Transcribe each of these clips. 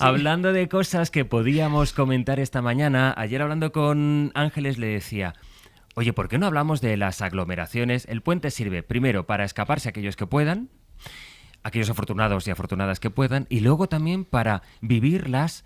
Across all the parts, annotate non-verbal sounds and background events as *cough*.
Hablando de cosas que podíamos comentar esta mañana, ayer hablando con Ángeles le decía, oye, ¿por qué no hablamos de las aglomeraciones? El puente sirve primero para escaparse a aquellos que puedan, aquellos afortunados y afortunadas que puedan, y luego también para vivirlas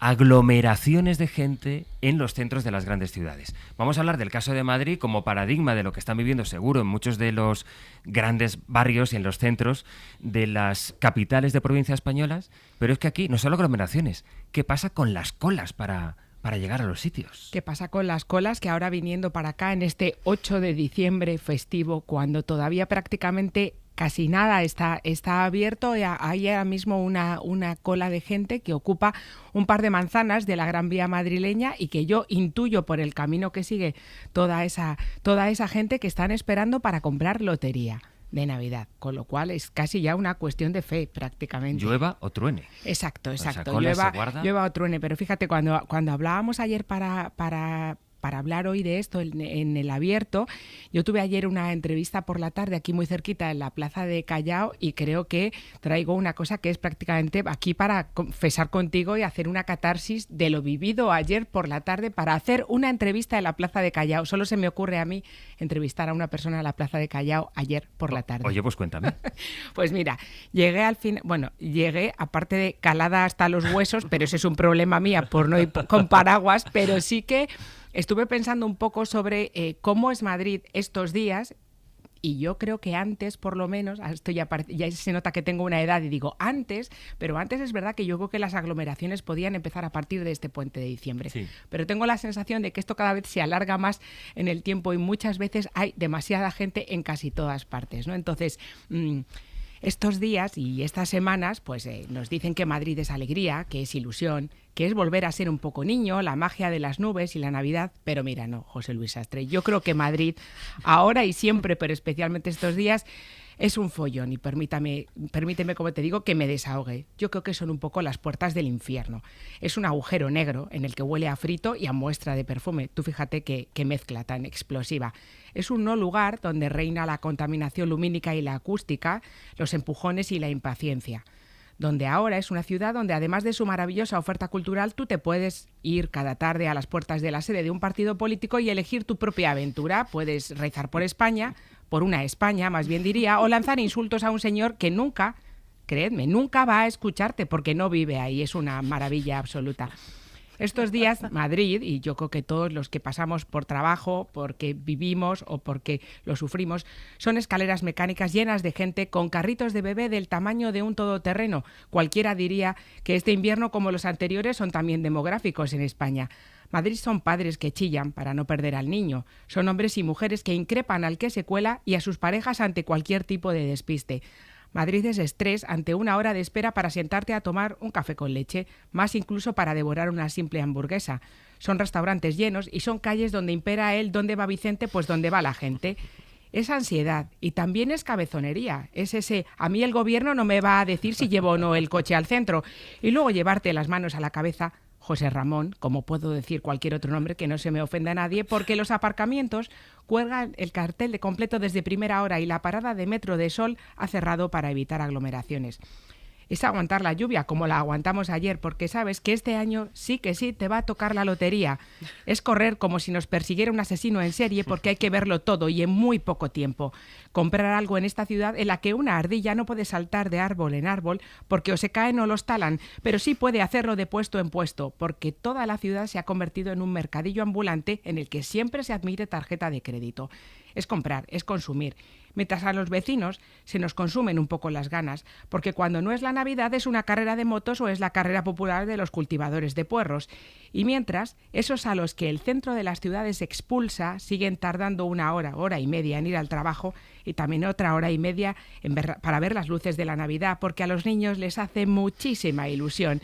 aglomeraciones de gente en los centros de las grandes ciudades. Vamos a hablar del caso de Madrid como paradigma de lo que están viviendo seguro en muchos de los grandes barrios y en los centros de las capitales de provincias españolas, pero es que aquí no solo aglomeraciones, ¿qué pasa con las colas para para llegar a los sitios. ¿Qué pasa con las colas que ahora viniendo para acá en este 8 de diciembre festivo, cuando todavía prácticamente casi nada está, está abierto. Hay ahora mismo una, una cola de gente que ocupa un par de manzanas de la Gran Vía madrileña y que yo intuyo por el camino que sigue toda esa, toda esa gente que están esperando para comprar lotería de Navidad, con lo cual es casi ya una cuestión de fe prácticamente. Llueva o truene. Exacto, exacto. llueva, o truene, pero fíjate, cuando, cuando hablábamos ayer para, para, para hablar hoy de esto en, el abierto. Yo tuve ayer una entrevista por la tarde aquí muy cerquita en la plaza de Callao y creo que traigo una cosa que es prácticamente aquí para confesar contigo y hacer una catarsis de lo vivido ayer por la tarde para hacer una entrevista en la plaza de Callao. Solo se me ocurre a mí entrevistar a una persona en la plaza de Callao ayer por la tarde. Oye, pues cuéntame. *laughs* pues mira, llegué al fin, bueno, llegué aparte de calada hasta los huesos, pero ese es un problema mía por no ir con paraguas, pero sí que estuve pensando un poco sobre eh, cómo es Madrid estos días y yo creo que antes, por lo menos, ya, se nota que tengo una edad y digo antes, pero antes es verdad que yo creo que las aglomeraciones podían empezar a partir de este puente de diciembre. Pero tengo la sensación de que esto cada vez se alarga más en el tiempo y muchas veces hay demasiada gente en casi todas partes, ¿no? Entonces. Mm, estos días y estas semanas pues, eh, nos dicen que Madrid es alegría, que es ilusión, que es volver a ser un poco niño, la magia de las nubes y la Navidad. Pero mira, no, José Luis Sastre, yo creo que Madrid ahora y siempre, pero especialmente estos días, es un follón y permítame, permíteme, como te digo, que me desahogue. Yo creo que son un poco las puertas del infierno. Es un agujero negro en el que huele a frito y a muestra de perfume. Tú fíjate qué, mezcla tan explosiva. Es un no lugar donde reina la contaminación lumínica y la acústica, los empujones y la impaciencia donde ahora es una ciudad donde además de su maravillosa oferta cultural, tú te puedes ir cada tarde a las puertas de la sede de un partido político y elegir tu propia aventura. Puedes rezar por España, por una España, más bien diría, o lanzar insultos a un señor que nunca, creedme, nunca va a escucharte porque no vive ahí. Es una maravilla absoluta. Estos días Madrid, y yo creo que todos los que pasamos por trabajo, porque vivimos o porque lo sufrimos, son escaleras mecánicas llenas de gente con carritos de bebé del tamaño de un todoterreno. Cualquiera diría que este invierno, como los anteriores, son también demográficos en España. Madrid son padres que chillan para no perder al niño. Son hombres y mujeres que increpan al que se cuela y a sus parejas ante cualquier tipo de despiste. Madrid es estrés ante una hora de espera para sentarte a tomar un café con leche, más incluso para devorar una simple hamburguesa. Son restaurantes llenos y son calles donde impera él, donde va Vicente, pues donde va la gente. Es ansiedad y también es cabezonería. Es ese, a mí el gobierno no me va a decir si llevo o no el coche al centro. Y luego llevarte las manos a la cabeza José Ramón, como puedo decir cualquier otro nombre que no se me ofenda a nadie, porque los aparcamientos cuelgan el cartel de completo desde primera hora y la parada de metro de Sol ha cerrado para evitar aglomeraciones es aguantar la lluvia como la aguantamos ayer, porque sabes que este año sí que sí te va a tocar la lotería. Es correr como si nos persiguiera un asesino en serie porque hay que verlo todo y en muy poco tiempo. Comprar algo en esta ciudad en la que una ardilla no puede saltar de árbol en árbol porque o se caen o los talan, pero sí puede hacerlo de puesto en puesto porque toda la ciudad se ha convertido en un mercadillo ambulante en el que siempre se admite tarjeta de crédito es comprar, es consumir. Mientras a los vecinos se nos consumen un poco las ganas, porque cuando no es la Navidad es una carrera de motos o es la carrera popular de los cultivadores de puerros. Y mientras, esos a los que el centro de las ciudades expulsa siguen tardando una hora, hora y media en ir al trabajo y también otra hora y media para ver las luces de la Navidad, porque a los niños les hace muchísima ilusión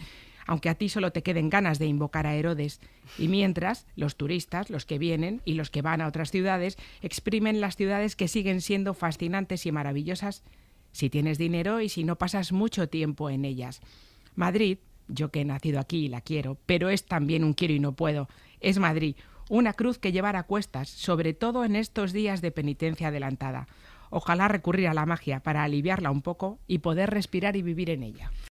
aunque a ti solo te queden ganas de invocar a Herodes. Y mientras, los turistas, los que vienen y los que van a otras ciudades, exprimen las ciudades que siguen siendo fascinantes y maravillosas si tienes dinero y si no pasas mucho tiempo en ellas. Madrid, yo que he nacido aquí y la quiero, pero es también un quiero y no puedo, es Madrid, una cruz que llevar a cuestas, sobre todo en estos días de penitencia adelantada. Ojalá recurrir a la magia para aliviarla un poco y poder respirar y vivir en ella.